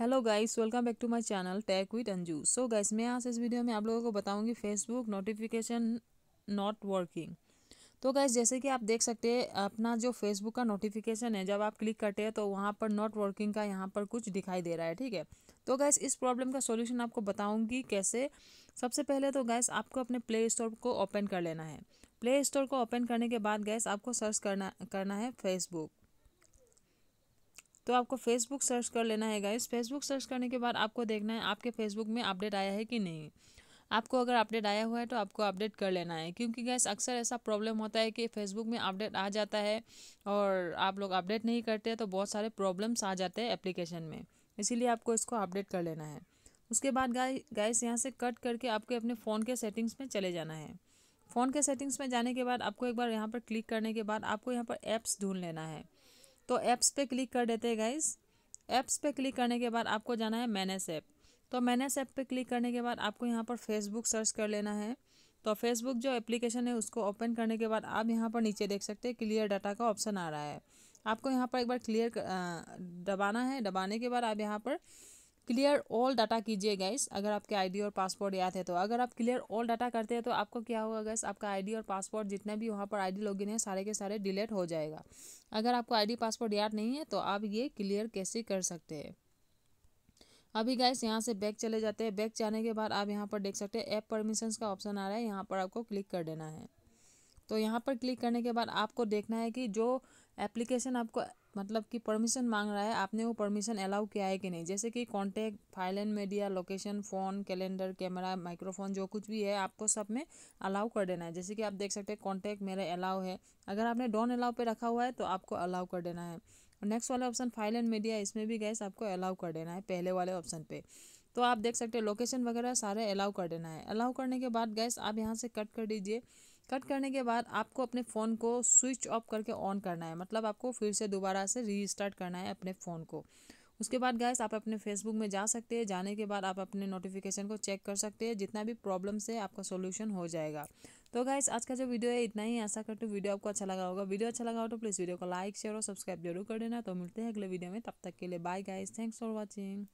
hello guys welcome back to my channel tech with Anju so guys मैं आज इस video में आप लोगों को बताऊंगी फेसबुक नोटिफिकेशन नॉट वर्किंग तो गाइस जैसे कि आप देख सकते हैं अपना जो फेसबुक का नोटिफिकेशन है जब आप क्लिक करते हैं तो वहाँ पर नॉट वर्किंग का यहाँ पर कुछ दिखाई दे रहा है ठीक है तो गैस इस प्रॉब्लम का सोल्यूशन आपको बताऊँगी कैसे सबसे पहले तो गैस आपको अपने प्ले स्टोर को ओपन कर लेना है प्ले स्टोर को ओपन करने के बाद गैस आपको सर्च करना करना है फेसबुक तो आपको फेसबुक सर्च कर लेना है गाइस फेसबुक सर्च करने के बाद आपको देखना है आपके फेसबुक में अपडेट आया है कि नहीं आपको अगर अपडेट आया हुआ है तो आपको अपडेट कर लेना है क्योंकि गैस अक्सर ऐसा प्रॉब्लम होता है कि फेसबुक में अपडेट आ जाता है और आप लोग अपडेट नहीं करते तो बहुत सारे प्रॉब्लम्स आ जाते हैं एप्लीकेशन में इसीलिए आपको इसको अपडेट कर लेना है उसके बाद गैस यहाँ से कट करके आपको अपने फ़ोन के सेटिंग्स में चले जाना है फ़ोन के सेटिंग्स में जाने के बाद आपको एक बार यहाँ पर क्लिक करने के बाद आपको यहाँ पर ऐप्स ढूंढ लेना है तो ऐप्स पे क्लिक कर देते हैं गाइज ऐप्स पे क्लिक करने के बाद आपको जाना है मैनेस ऐप तो मैनेस ऐप पे क्लिक करने के बाद आपको यहाँ पर फेसबुक सर्च कर लेना है तो फेसबुक जो एप्लीकेशन है उसको ओपन करने के बाद आप यहाँ पर नीचे देख सकते हैं क्लियर डाटा का ऑप्शन आ रहा है आपको यहाँ पर एक बार क्लियर दबाना है दबाने के बाद आप यहाँ पर क्लियर ऑल डाटा कीजिए गाइस अगर आपके आईडी और पासपोर्ट याद है तो अगर आप क्लियर ऑल डाटा करते हैं तो आपको क्या होगा गाइस आपका आईडी और पासपोर्ट जितना भी वहाँ पर आईडी लॉगिन है सारे के सारे डिलीट हो जाएगा अगर आपको आईडी पासपोर्ट याद नहीं है तो आप ये क्लियर कैसे कर सकते हैं अभी गाइस यहाँ से बैक चले जाते हैं बैक जाने के बाद आप यहाँ पर देख सकते हैं ऐप परमिशंस का ऑप्शन आ रहा है यहाँ पर आपको क्लिक कर देना है तो यहाँ पर क्लिक करने के बाद आपको देखना है कि जो एप्लीकेशन आपको मतलब कि परमिशन मांग रहा है आपने वो परमिशन अलाउ किया है कि नहीं जैसे कि contact file and media location phone calendar camera microphone जो कुछ भी है आपको सब में अलाउ कर देना है जैसे कि आप देख सकते हैं कॉन्टैक्ट मेरे अलाउ है अगर आपने डॉन अलाउ पे रखा हुआ है तो आपको अलाउ कर देना है नेक्स्ट वाला ऑप्शन फाइल एंड मीडिया इसमें भी गैस आपको अलाउ कर देना है पहले वाले ऑप्शन पर तो आप देख सकते हैं लोकेशन वगैरह सारे अलाउ कर देना है अलाउ करने के बाद गैस आप यहाँ से कट कर दीजिए कट करने के बाद आपको अपने फ़ोन को स्विच ऑफ करके ऑन करना है मतलब आपको फिर से दोबारा से रीस्टार्ट करना है अपने फ़ोन को उसके बाद गैस आप अपने फेसबुक में जा सकते हैं जाने के बाद आप अपने नोटिफिकेशन को चेक कर सकते हैं जितना भी प्रॉब्लम से आपका सोल्यूशन हो जाएगा तो गैस आज का जो वीडियो है इतना ही ऐसा करते वीडियो आपको अच्छा लगा होगा वीडियो अच्छा लगा हो तो प्लीज़ वीडियो को लाइक शेयर और सब्सक्राइब जरूर कर देना तो मिलते हैं अगले वीडियो में तब तक के लिए bye guys thanks for watching